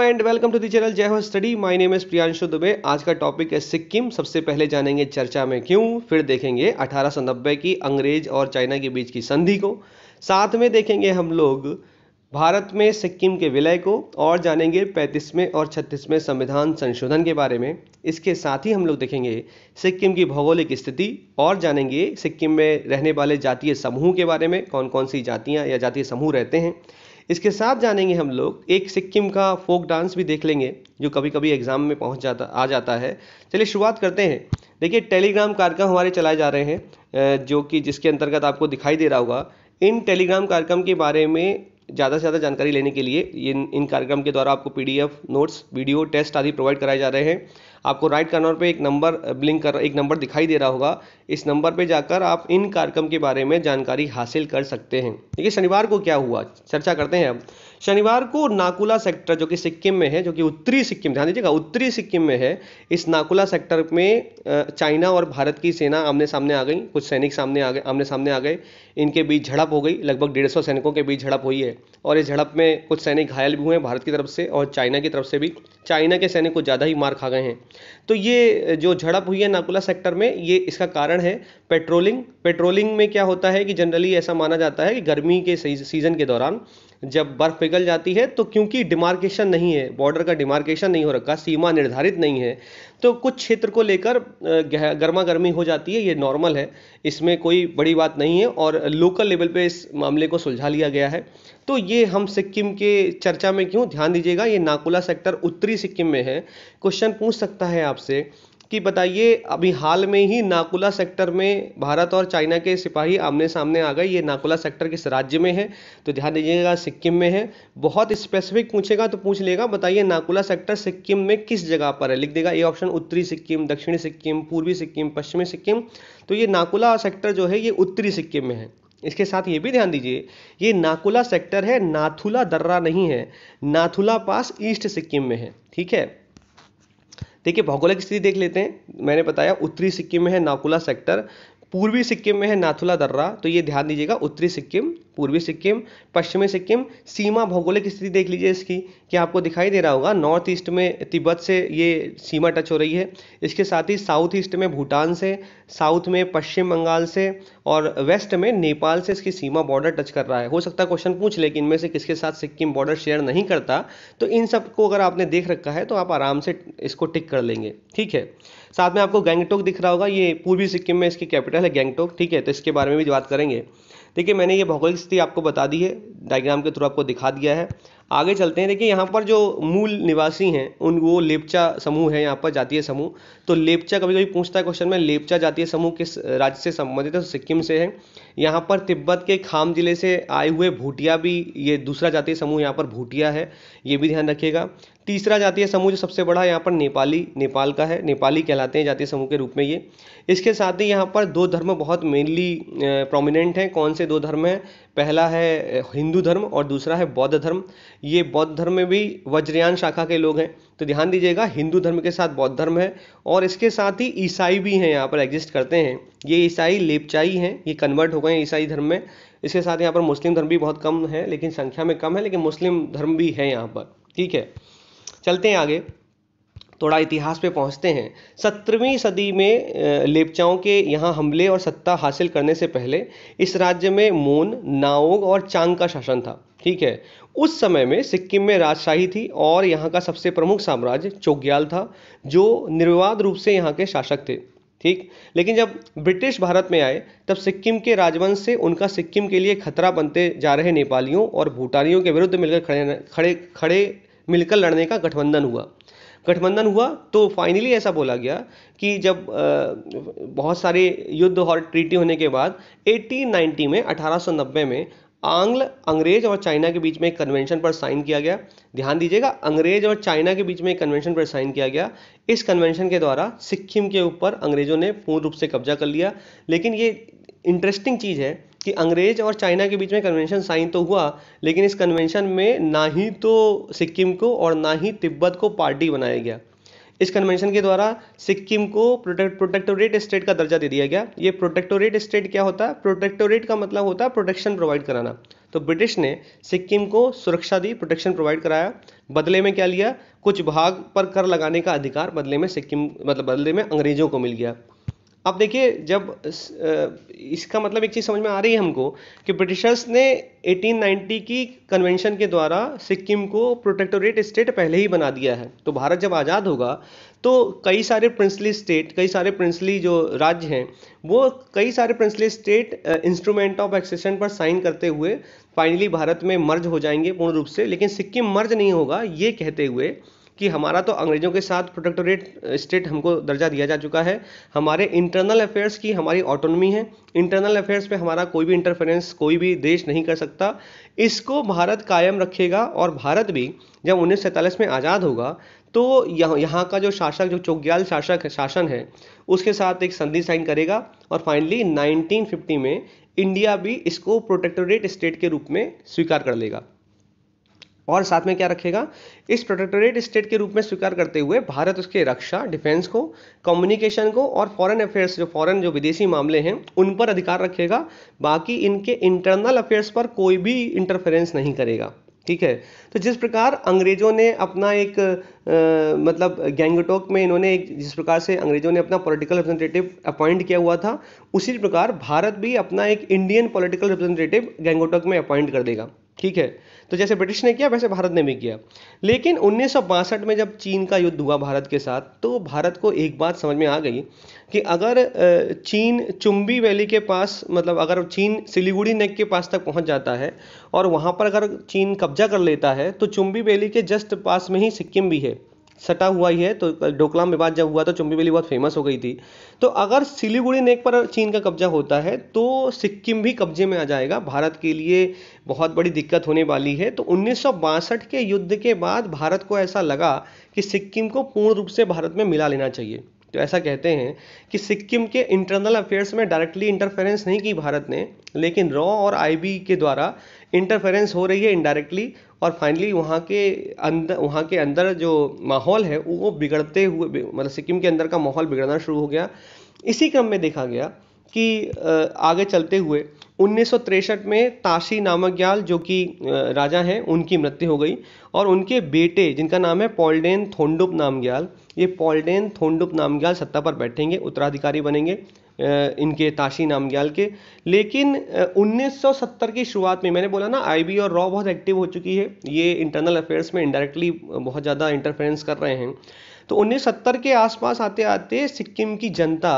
and welcome to the channel Jai Ho study my name is Priyanshu Dubey आज का topic है सिक्किम सबसे पहले जानेंगे चर्चा में क्यों फिर देखेंगे नब्बे की अंग्रेज और चाइना के बीच की संधि को साथ में देखेंगे हम लोग भारत में सिक्किम के विलय को और जानेंगे पैंतीसवें और छत्तीसवें संविधान संशोधन के बारे में इसके साथ ही हम लोग देखेंगे सिक्किम की भौगोलिक स्थिति और जानेंगे सिक्किम में रहने वाले जातीय समूह के बारे में कौन कौन सी जातियाँ या जातीय समूह रहते हैं इसके साथ जानेंगे हम लोग एक सिक्किम का फोक डांस भी देख लेंगे जो कभी कभी एग्जाम में पहुंच जाता आ जाता है चलिए शुरुआत करते हैं देखिए टेलीग्राम कार्यक्रम हमारे चलाए जा रहे हैं जो कि जिसके अंतर्गत आपको दिखाई दे रहा होगा इन टेलीग्राम कार्यक्रम के बारे में ज़्यादा से ज़्यादा जानकारी लेने के लिए इन इन कार्यक्रम के द्वारा आपको पीडीएफ नोट्स वीडियो टेस्ट आदि प्रोवाइड कराए जा रहे हैं आपको राइट कॉर्नर पे एक नंबर ब्लिंक कर एक नंबर दिखाई दे रहा होगा इस नंबर पे जाकर आप इन कार्यक्रम के बारे में जानकारी हासिल कर सकते हैं देखिए शनिवार को क्या हुआ चर्चा करते हैं अब शनिवार को नाकुला सेक्टर जो कि सिक्किम में है जो कि उत्तरी सिक्किम ध्यान दीजिएगा उत्तरी सिक्किम में है इस नाकुला सेक्टर में चाइना और भारत की सेना आमने सामने आ गई कुछ सैनिक सामने आ गए आमने सामने आ गए इनके बीच झड़प हो गई लगभग डेढ़ सैनिकों के बीच झड़प हुई है और इस झड़प में कुछ सैनिक घायल भी हुए हैं भारत की तरफ से और चाइना की तरफ से भी चाइना के सैनिक को ज़्यादा ही मार खा गए हैं तो ये जो झड़प हुई है नाकुला सेक्टर में ये इसका कारण है पेट्रोलिंग पेट्रोलिंग में क्या होता है कि जनरली ऐसा माना जाता है कि गर्मी के सीज़न के दौरान जब बर्फ़ पिघल जाती है तो क्योंकि डिमार्केशन नहीं है बॉर्डर का डिमार्केशन नहीं हो रखा सीमा निर्धारित नहीं है तो कुछ क्षेत्र को लेकर गर्मा गर्मी हो जाती है ये नॉर्मल है इसमें कोई बड़ी बात नहीं है और लोकल लेवल पे इस मामले को सुलझा लिया गया है तो ये हम सिक्किम के चर्चा में क्यों ध्यान दीजिएगा ये नाकुला सेक्टर उत्तरी सिक्किम में है क्वेश्चन पूछ सकता है आपसे कि बताइए अभी हाल में ही नाकुला सेक्टर में भारत और चाइना के सिपाही आमने सामने आ गए ये नाकुला सेक्टर किस राज्य में है तो ध्यान दीजिएगा सिक्किम में है बहुत स्पेसिफिक पूछेगा तो पूछ लेगा बताइए नाकुला सेक्टर सिक्किम में किस जगह पर है लिख देगा ये ऑप्शन उत्तरी सिक्किम दक्षिणी सिक्किम पूर्वी सिक्किम पश्चिमी सिक्किम तो ये नाकुला सेक्टर जो है ये उत्तरी सिक्किम में है इसके साथ ये भी ध्यान दीजिए ये नाकुला सेक्टर है नाथुला दर्रा नहीं है नाथुला पास ईस्ट सिक्किम में है ठीक है देखिए भौगोलिक स्थिति देख लेते हैं मैंने बताया उत्तरी सिक्किम में है नाकुला सेक्टर पूर्वी सिक्किम में है नाथुला दर्रा तो ये ध्यान दीजिएगा उत्तरी सिक्किम पूर्वी सिक्किम पश्चिमी सिक्किम सीमा भौगोलिक स्थिति देख लीजिए इसकी कि आपको दिखाई दे रहा होगा नॉर्थ ईस्ट में तिब्बत से ये सीमा टच हो रही है इसके साथ ही साउथ ईस्ट में भूटान से साउथ में पश्चिम बंगाल से और वेस्ट में नेपाल से इसकी सीमा बॉर्डर टच कर रहा है हो सकता है क्वेश्चन पूछ ले कि इनमें से किसके साथ सिक्किम बॉर्डर शेयर नहीं करता तो इन सबको अगर आपने देख रखा है तो आप आराम से इसको टिक कर लेंगे ठीक है साथ में आपको गैंगटोक दिख रहा होगा ये पूर्वी सिक्किम में इसकी कैपिटल है गैंगटोक ठीक है तो इसके बारे में भी बात करेंगे देखिए मैंने ये भौगोलिक स्थिति आपको बता दी है डायग्राम के थ्रू आपको दिखा दिया है आगे चलते हैं देखिए यहाँ पर जो मूल निवासी हैं उन वो लेपचा समूह है यहाँ पर जातीय समूह तो लेपचा कभी कभी पूछता है क्वेश्चन में लेपचा जातीय समूह किस राज्य से संबंधित है तो सिक्किम से है यहाँ पर तिब्बत के खाम जिले से आए हुए भूटिया भी ये दूसरा जातीय समूह यहाँ पर भूटिया है ये भी ध्यान रखिएगा तीसरा जातीय समूह जो सबसे बड़ा यहाँ पर नेपाली नेपाल का है नेपाली कहलाते हैं जातीय समूह के रूप में ये इसके साथ ही यहाँ पर दो धर्म बहुत मेनली प्रोमिनेंट हैं कौन से दो धर्म हैं पहला है हिंदू धर्म और दूसरा है बौद्ध धर्म ये बौद्ध धर्म में भी वज्रयान शाखा के लोग हैं तो ध्यान दीजिएगा हिंदू धर्म के साथ बौद्ध धर्म है और इसके साथ ही ईसाई भी हैं यहाँ पर एग्जिस्ट करते हैं ये ईसाई लेपचाई हैं ये कन्वर्ट हो गए ईसाई धर्म में इसके साथ यहाँ पर मुस्लिम धर्म भी बहुत कम है लेकिन संख्या में कम है लेकिन मुस्लिम धर्म भी है यहाँ पर ठीक है चलते हैं आगे थोड़ा इतिहास पे पहुंचते हैं सत्रहवीं सदी में लेपचाओं के यहाँ हमले और सत्ता हासिल करने से पहले इस राज्य में मोन नाओग और चांग का शासन था ठीक है उस समय में सिक्किम में राजशाही थी और यहाँ का सबसे प्रमुख साम्राज्य चोग्याल था जो निर्विवाद रूप से यहाँ के शासक थे ठीक लेकिन जब ब्रिटिश भारत में आए तब सिक्किम के राजवंश से उनका सिक्किम के लिए खतरा बनते जा रहे नेपालियों और भूटानियों के विरुद्ध मिलकर खड़े खड़े खड़े मिलकर लड़ने का गठबंधन हुआ गठबंधन हुआ तो फाइनली ऐसा बोला गया कि जब बहुत सारे युद्ध और ट्रीटी होने के बाद 1890 में 1890 में आंग्ल अंग्रेज और चाइना के बीच में एक कन्वेंशन पर साइन किया गया ध्यान दीजिएगा अंग्रेज और चाइना के बीच में एक कन्वेंशन पर साइन किया गया इस कन्वेंशन के द्वारा सिक्किम के ऊपर अंग्रेजों ने पूर्ण रूप से कब्जा कर लिया लेकिन ये इंटरेस्टिंग चीज़ है कि अंग्रेज और चाइना के बीच में कन्वेंशन साइन तो हुआ लेकिन इस कन्वेंशन में ना ही तो सिक्किम को और ना ही तिब्बत को पार्टी बनाया गया इस कन्वेंशन के द्वारा सिक्किम को प्रोटेक्ट प्रोटेक्टोरेट स्टेट का दर्जा दे दिया गया ये प्रोटेक्टोरेट स्टेट क्या होता है प्रोटेक्टोरेट का मतलब होता है प्रोटेक्शन प्रोवाइड कराना तो ब्रिटिश ने सिक्किम को सुरक्षा दी प्रोटेक्शन प्रोवाइड कराया बदले में क्या लिया कुछ भाग पर कर लगाने का अधिकार बदले में सिक्किम मतलब बदले में अंग्रेजों को मिल गया अब देखिए जब इसका मतलब एक चीज़ समझ में आ रही है हमको कि ब्रिटिशर्स ने 1890 की कन्वेंशन के द्वारा सिक्किम को प्रोटेक्टोरेट स्टेट पहले ही बना दिया है तो भारत जब आज़ाद होगा तो कई सारे प्रिंसली स्टेट कई सारे प्रिंसली जो राज्य हैं वो कई सारे princely state instrument of accession पर साइन करते हुए फाइनली भारत में मर्ज हो जाएंगे पूर्ण रूप से लेकिन सिक्किम मर्ज नहीं होगा ये कहते हुए कि हमारा तो अंग्रेजों के साथ प्रोटेक्टोरेट स्टेट हमको दर्जा दिया जा चुका है हमारे इंटरनल अफेयर्स की हमारी ऑटोनमी है इंटरनल अफेयर्स पे हमारा कोई भी इंटरफेरेंस कोई भी देश नहीं कर सकता इसको भारत कायम रखेगा और भारत भी जब उन्नीस में आज़ाद होगा तो यहाँ यहाँ का जो शासक जो चौग्याल शासक शासन है उसके साथ एक संधि साइन करेगा और फाइनली 1950 में इंडिया भी इसको प्रोटेक्टोरेट स्टेट के रूप में स्वीकार कर लेगा और साथ में क्या रखेगा इस प्रोटेक्टोरेट स्टेट के रूप में स्वीकार करते हुए भारत उसके रक्षा डिफेंस को कम्युनिकेशन को और फॉरेन अफेयर्स जो फॉरेन जो विदेशी मामले हैं उन पर अधिकार रखेगा बाकी इनके इंटरनल अफेयर्स पर कोई भी इंटरफेरेंस नहीं करेगा ठीक है तो जिस प्रकार अंग्रेजों ने अपना एक आ, मतलब गैंगटोक में इन्होंने एक जिस प्रकार से अंग्रेजों ने अपना पॉलिटिकल रिप्रेजेंटेटिव अपॉइंट किया हुआ था उसी प्रकार भारत भी अपना एक इंडियन पॉलिटिकल रिप्रेजेंटेटिव गैंगटोक में अपॉइंट कर देगा ठीक है तो जैसे ब्रिटिश ने किया वैसे भारत ने भी किया लेकिन उन्नीस में जब चीन का युद्ध हुआ भारत के साथ तो भारत को एक बात समझ में आ गई कि अगर चीन चुम्बी वैली के पास मतलब अगर चीन सिलीगुड़ी नेक के पास तक पहुंच जाता है और वहां पर अगर चीन कब्जा कर लेता है तो चुम्बी वैली के जस्ट पास में ही सिक्किम भी है सटा हुआ ही है तो डोकलाम विवाद जब हुआ तो वैली बहुत फेमस हो गई थी तो अगर सिलीगुड़ी नेक पर चीन का कब्जा होता है तो सिक्किम भी कब्जे में आ जाएगा भारत के लिए बहुत बड़ी दिक्कत होने वाली है तो उन्नीस के युद्ध के बाद भारत को ऐसा लगा कि सिक्किम को पूर्ण रूप से भारत में मिला लेना चाहिए तो ऐसा कहते हैं कि सिक्किम के इंटरनल अफेयर्स में डायरेक्टली इंटरफेरेंस नहीं की भारत ने लेकिन रॉ और आईबी के द्वारा इंटरफेरेंस हो रही है इनडायरेक्टली और फाइनली वहाँ के अंदर वहाँ के अंदर जो माहौल है वो बिगड़ते हुए मतलब सिक्किम के अंदर का माहौल बिगड़ना शुरू हो गया इसी क्रम में देखा गया कि आगे चलते हुए उन्नीस में ताशी नामक जो कि राजा हैं उनकी मृत्यु हो गई और उनके बेटे जिनका नाम है पॉल्डेन थोंडुप नामग्याल ये पॉल्डेन थोंडुप नामग्याल सत्ता पर बैठेंगे उत्तराधिकारी बनेंगे इनके ताशी नामग्याल के लेकिन 1970 की शुरुआत में मैंने बोला ना आईबी और रॉ बहुत एक्टिव हो चुकी है ये इंटरनल अफेयर्स में इंडायरेक्टली बहुत ज़्यादा इंटरफेरेंस कर रहे हैं तो 1970 के आसपास आते आते सिक्किम की जनता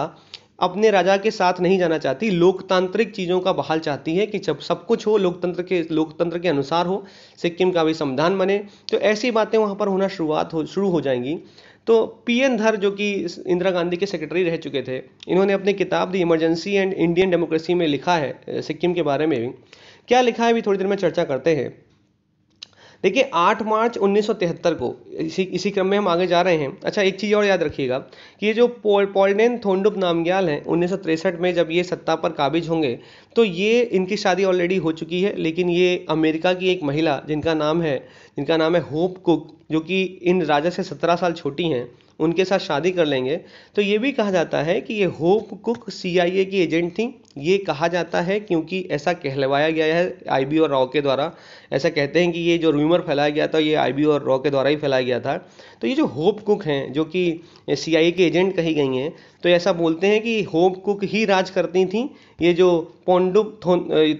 अपने राजा के साथ नहीं जाना चाहती लोकतांत्रिक चीज़ों का बहाल चाहती है कि जब सब कुछ हो लोकतंत्र के लोकतंत्र के अनुसार हो सिक्किम का भी संविधान बने तो ऐसी बातें वहाँ पर होना शुरुआत हो शुरू हो जाएंगी तो पी एन धर जो कि इंदिरा गांधी के सेक्रेटरी रह चुके थे इन्होंने अपनी किताब the emergency and Indian democracy में लिखा है सिक्किम के बारे में भी क्या लिखा है भी थोड़ी देर में चर्चा करते हैं देखिए 8 मार्च 1973 को इसी इसी क्रम में हम आगे जा रहे हैं अच्छा एक चीज़ और याद रखिएगा कि ये जो पोल पॉलडेन थोंडुप नामग्याल हैं उन्नीस में जब ये सत्ता पर काबिज होंगे तो ये इनकी शादी ऑलरेडी हो चुकी है लेकिन ये अमेरिका की एक महिला जिनका नाम है जिनका नाम है होप कुक जो कि इन राजा से सत्रह साल छोटी हैं उनके साथ शादी कर लेंगे तो ये भी कहा जाता है कि ये होप कुक सीआईए की एजेंट थी ये कहा जाता है क्योंकि ऐसा कहलवाया गया है आईबी और रॉ के द्वारा ऐसा कहते हैं कि ये जो रूमर फैलाया गया था ये आईबी और रॉ के द्वारा ही फैलाया गया था तो ये जो होप कुक हैं जो कि सीआईए के एजेंट कही गई हैं तो ऐसा बोलते हैं कि होप कुक ही राज करती थी ये जो पोंडुप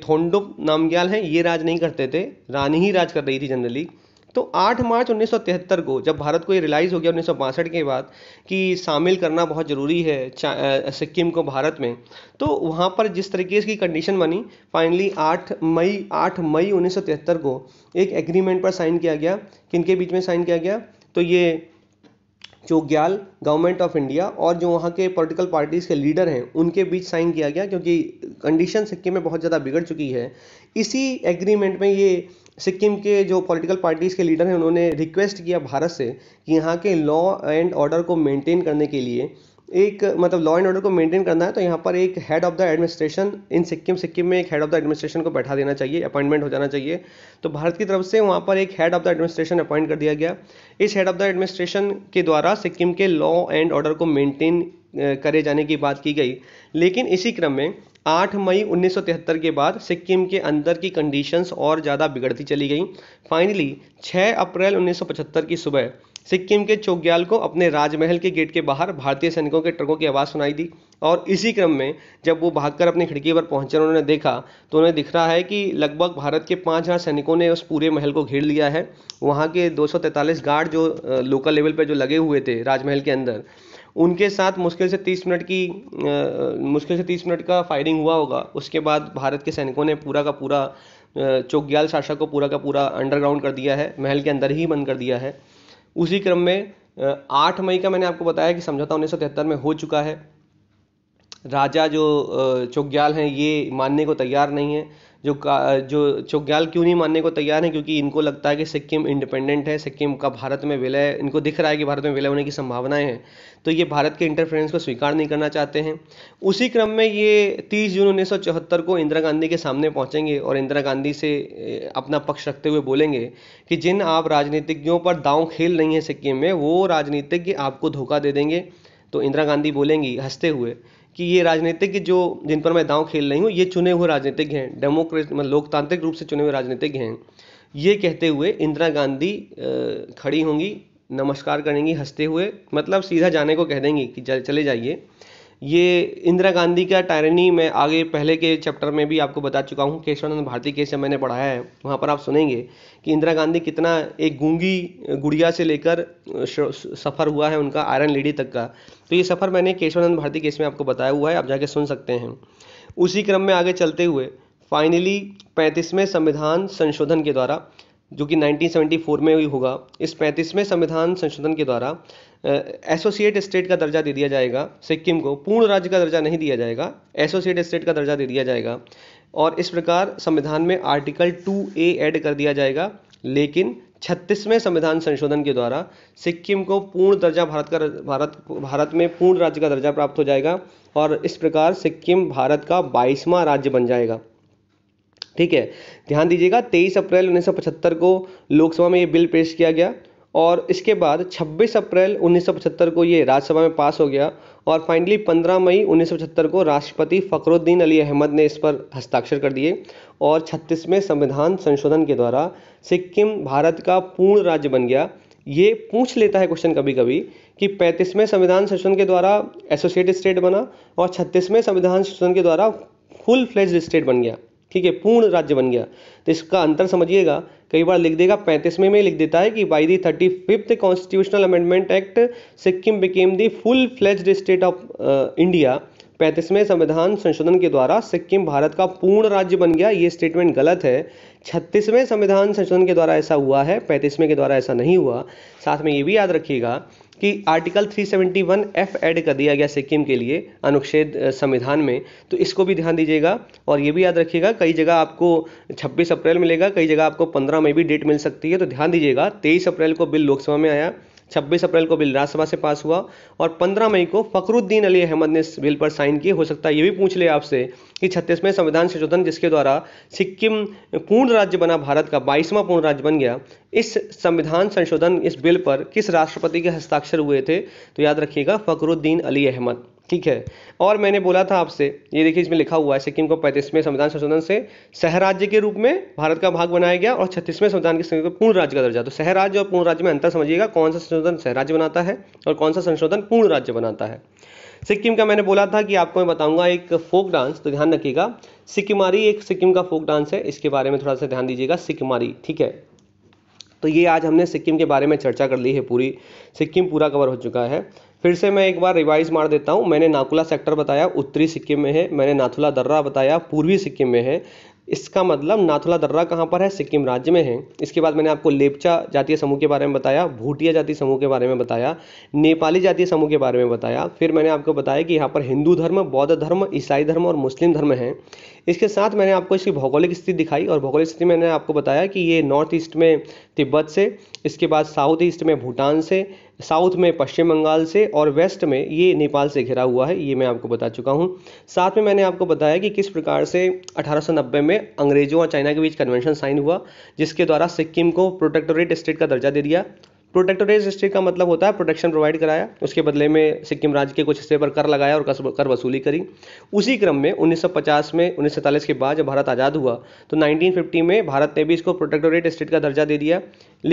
थोंडुप नामग्याल हैं ये राज नहीं करते थे रानी ही राज कर रही थी जनरली तो 8 मार्च 1973 को जब भारत को ये रियलाइज़ हो गया उन्नीस के बाद कि शामिल करना बहुत ज़रूरी है सिक्किम को भारत में तो वहाँ पर जिस तरीके की कंडीशन बनी फाइनली 8 मई 8 मई 1973 को एक एग्रीमेंट पर साइन किया गया किनके बीच में साइन किया गया तो ये चोग्याल गवर्नमेंट ऑफ इंडिया और जो वहाँ के पॉलिटिकल पार्टीज़ के लीडर हैं उनके बीच साइन किया गया क्योंकि कंडीशन सिक्किम में बहुत ज़्यादा बिगड़ चुकी है इसी एग्रीमेंट में ये सिक्किम के जो पॉलिटिकल पार्टीज़ के लीडर हैं उन्होंने रिक्वेस्ट किया भारत से कि यहाँ के लॉ एंड ऑर्डर को मेंटेन करने के लिए एक मतलब लॉ एंड ऑर्डर को मेंटेन करना है तो यहाँ पर एक head of the administration in Sikkim Sikkim में एक हेड ऑफ़ द एडमिनिस्ट्रेशन को बैठा देना चाहिए अपॉइंटमेंट हो जाना चाहिए तो भारत की तरफ से वहाँ पर एक head of the administration appoint कर दिया गया इस हेड ऑफ़ द एडमिनिस्ट्रेशन के द्वारा सिक्किम के लॉ एंड ऑर्डर को मेनटेन करे जाने की बात की गई लेकिन इसी क्रम में आठ मई उन्नीस के बाद सिक्किम के अंदर की कंडीशंस और ज़्यादा बिगड़ती चली गईं फाइनली छः अप्रैल उन्नीस की सुबह सिक्किम के चोग्याल को अपने राजमहल के गेट के बाहर भारतीय सैनिकों के ट्रकों की आवाज़ सुनाई दी और इसी क्रम में जब वो भागकर अपनी खिड़की पर पहुंचे उन्होंने देखा तो उन्हें दिख रहा है कि लगभग भारत के पाँच हज़ार सैनिकों ने उस पूरे महल को घेर लिया है वहाँ के दो गार्ड जो लोकल लेवल पर जो लगे हुए थे राजमहल के अंदर उनके साथ मुश्किल से तीस मिनट की मुश्किल से तीस मिनट का फायरिंग हुआ होगा उसके बाद भारत के सैनिकों ने पूरा का पूरा चौग्याल शासक को पूरा का पूरा अंडरग्राउंड कर दिया है महल के अंदर ही बंद कर दिया है उसी क्रम में आठ मई का मैंने आपको बताया कि समझौता उन्नीस में हो चुका है राजा जो चौग्याल हैं ये मानने को तैयार नहीं है जो जो चौग्याल क्यों नहीं मानने को तैयार है क्योंकि इनको लगता है कि सिक्किम इंडिपेंडेंट है सिक्किम का भारत में विलय इनको दिख रहा है कि भारत में विलय होने की संभावनाएं हैं तो ये भारत के इंटरफेरेंस को स्वीकार नहीं करना चाहते हैं उसी क्रम में ये 30 जून उन्नीस को इंदिरा गांधी के सामने पहुँचेंगे और इंदिरा गांधी से अपना पक्ष रखते हुए बोलेंगे कि जिन आप राजनीतिज्ञों पर दाव खेल रही हैं सिक्किम में वो राजनीतिज्ञ आपको धोखा दे देंगे तो इंदिरा गांधी बोलेंगी हंसते हुए कि ये राजनीतिज्ञ जो जिन पर मैं दांव खेल रही हूँ ये चुने हुए राजनीतिज्ञ हैं डेमोक्रेट मतलब लोकतांत्रिक रूप से चुने हुए राजनीतिज्ञ हैं ये कहते हुए इंदिरा गांधी खड़ी होंगी नमस्कार करेंगी हंसते हुए मतलब सीधा जाने को कह देंगी कि चले जाइए ये इंदिरा गांधी का टायरनी मैं आगे पहले के चैप्टर में भी आपको बता चुका हूँ केशवानंद भारती के से मैंने पढ़ाया है वहाँ पर आप सुनेंगे कि इंदिरा गांधी कितना एक गूंगी गुड़िया से लेकर सफ़र हुआ है उनका आयरन लेडी तक का तो ये सफ़र मैंने केशवानंद भारती केस में आपको बताया हुआ है आप जाके सुन सकते हैं उसी क्रम में आगे चलते हुए फाइनली पैंतीसवें संविधान संशोधन के द्वारा जो कि 1974 में हुई होगा इस पैंतीसवें संविधान संशोधन के द्वारा एसोसिएट स्टेट का दर्जा दे दिया जाएगा सिक्किम को पूर्ण राज्य का दर्जा नहीं दिया जाएगा एसोसिएट स्टेट का दर्जा दे दिया जाएगा और इस प्रकार संविधान में आर्टिकल टू ए ऐड कर दिया जाएगा लेकिन छत्तीसवें संविधान संशोधन के द्वारा सिक्किम को पूर्ण दर्जा भारत का भारत भारत में पूर्ण राज्य का दर्जा प्राप्त हो जाएगा और इस प्रकार सिक्किम भारत का बाईसवां राज्य बन जाएगा ठीक है ध्यान दीजिएगा 23 अप्रैल 1975 को लोकसभा में ये बिल पेश किया गया और इसके बाद 26 अप्रैल 1975 को ये राज्यसभा में पास हो गया और फाइनली 15 मई 1975 को राष्ट्रपति फ़खरुद्दीन अली अहमद ने इस पर हस्ताक्षर कर दिए और 36वें संविधान संशोधन के द्वारा सिक्किम भारत का पूर्ण राज्य बन गया ये पूछ लेता है क्वेश्चन कभी कभी कि पैंतीसवें संविधान संशोधन के द्वारा एसोसिएट स्टेट बना और छत्तीसवें संविधान संशोधन के द्वारा फुल फ्लेज स्टेट बन गया ठीक है पूर्ण राज्य बन गया तो इसका अंतर समझिएगा कई बार लिख देगा पैंतीसवें में लिख देता है कि by the thirty fifth constitutional amendment act Sikkim became the full fledged state of India पैंतीसवें संविधान संशोधन के द्वारा सिक्किम भारत का पूर्ण राज्य बन गया ये स्टेटमेंट गलत है छत्तीसवें संविधान संशोधन के द्वारा ऐसा हुआ है पैंतीसवें के द्वारा ऐसा नहीं हुआ साथ में ये भी याद रखिएगा कि आर्टिकल 371 एफ ऐड कर दिया गया सिक्किम के लिए अनुच्छेद संविधान में तो इसको भी ध्यान दीजिएगा और ये भी याद रखिएगा कई जगह आपको 26 अप्रैल मिलेगा कई जगह आपको 15 मई भी डेट मिल सकती है तो ध्यान दीजिएगा 23 अप्रैल को बिल लोकसभा में आया 26 अप्रैल को बिल राज्यसभा से पास हुआ और 15 मई को फखरुद्दीन अली अहमद ने इस बिल पर साइन किए हो सकता है ये भी पूछ ले आपसे कि छत्तीसवें संविधान संशोधन जिसके द्वारा सिक्किम पूर्ण राज्य बना भारत का बाईसवां पूर्ण राज्य बन गया इस संविधान संशोधन इस बिल पर किस राष्ट्रपति के हस्ताक्षर हुए थे तो याद रखिएगा फखरुद्दीन अली अहमद ठीक है और मैंने बोला था आपसे ये देखिए इसमें लिखा हुआ है सिक्किम को पैंतीसवें संविधान संशोधन से सहराज्य के रूप में भारत का भाग बनाया गया और छत्तीसवें संविधान के पूर्ण राज्य का दर्जा तो सहराज्य और पूर्ण राज्य में अंतर समझिएगा कौन सा संशोधन सहराज्य बनाता है और कौन सा संशोधन पूर्ण राज्य बनाता है सिक्किम का मैंने बोला था कि आपको मैं बताऊंगा एक फोक डांस तो ध्यान रखिएगा सिक्किमारी एक सिक्किम का फोक डांस है इसके बारे में थोड़ा सा ध्यान दीजिएगा सिक्किमारी ठीक है तो ये आज हमने सिक्किम के बारे में चर्चा कर ली है पूरी सिक्किम पूरा कवर हो चुका है फिर से मैं एक बार रिवाइज मार देता हूँ मैंने नाकुला सेक्टर बताया उत्तरी सिक्किम में है मैंने नाथुला दर्रा बताया पूर्वी सिक्किम में है इसका मतलब नाथुला दर्रा कहाँ पर है सिक्किम राज्य में है इसके बाद मैंने आपको लेपचा जातीय समूह के बारे में बताया भूटिया जातीय समूह के बारे में बताया नेपाली जातीय समूह के बारे में बताया फिर मैंने आपको बताया कि यहाँ पर हिंदू धर्म बौद्ध धर्म ईसाई धर्म और मुस्लिम धर्म है इसके साथ मैंने आपको इसकी भौगोलिक स्थिति दिखाई और भौगोलिक स्थिति मैंने आपको बताया कि ये नॉर्थ ईस्ट में तिब्बत से इसके बाद साउथ ईस्ट में भूटान से साउथ में पश्चिम बंगाल से और वेस्ट में ये नेपाल से घिरा हुआ है ये मैं आपको बता चुका हूँ साथ में मैंने आपको बताया कि किस प्रकार से 1890 में अंग्रेज़ों और चाइना के बीच कन्वेंशन साइन हुआ जिसके द्वारा सिक्किम को प्रोटेक्टोरेट स्टेट का दर्जा दे दिया प्रोटेक्टोरेट हिस्ट्री का मतलब होता है प्रोटेक्शन प्रोवाइड कराया उसके बदले में सिक्किम राज्य के कुछ हिस्से पर कर लगाया और कर वसूली करी उसी क्रम में 1950 में उन्नीस के बाद जब भारत आज़ाद हुआ तो 1950 में भारत ने भी इसको प्रोटेक्टोरेट स्टेट का दर्जा दे दिया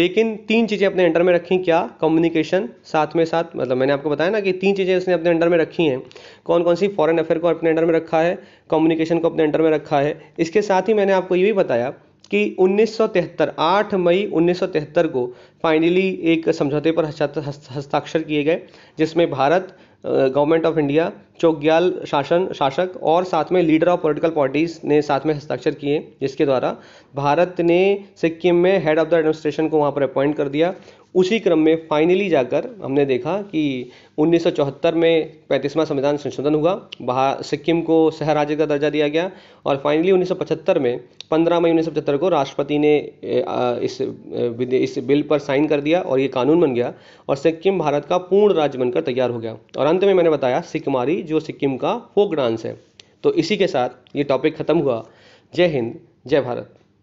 लेकिन तीन चीज़ें अपने अंडर में रखी क्या कम्युनिकेशन साथ में साथ मतलब मैंने आपको बताया ना कि तीन चीज़ें इसने अपने अंडर में रखी हैं कौन कौन सी फ़ॉरन अफेयर को अपने अंडर में रखा है कम्युनिकेशन को अपने अंडर में रखा है इसके साथ ही मैंने आपको ये भी बताया कि 1973 8 मई 1973 को फाइनली एक समझौते पर हस्ताक्षर किए गए जिसमें Bharat government of India Chogyal शासन शासक और साथ में लीडर ऑफ पॉलिटिकल पार्टीज ने साथ में हस्ताक्षर किए जिसके द्वारा भारत ने सिक्किम में हेड ऑफ द एडमिनिस्ट्रेशन को वहाँ पर अपॉइंट कर दिया उसी क्रम में फाइनली जाकर हमने देखा कि 1974 में पैंतीसवां संविधान संशोधन हुआ सिक्किम को सह राज्य का दर्जा दिया गया और फाइनली 1975 में 15 मई 1975 को राष्ट्रपति ने इस इस बिल पर साइन कर दिया और ये कानून बन गया और सिक्किम भारत का पूर्ण राज्य बनकर तैयार हो गया और अंत में मैंने बताया सिकमारी जो सिक्किम का फोक डांस है तो इसी के साथ ये टॉपिक ख़त्म हुआ जय हिंद जय भारत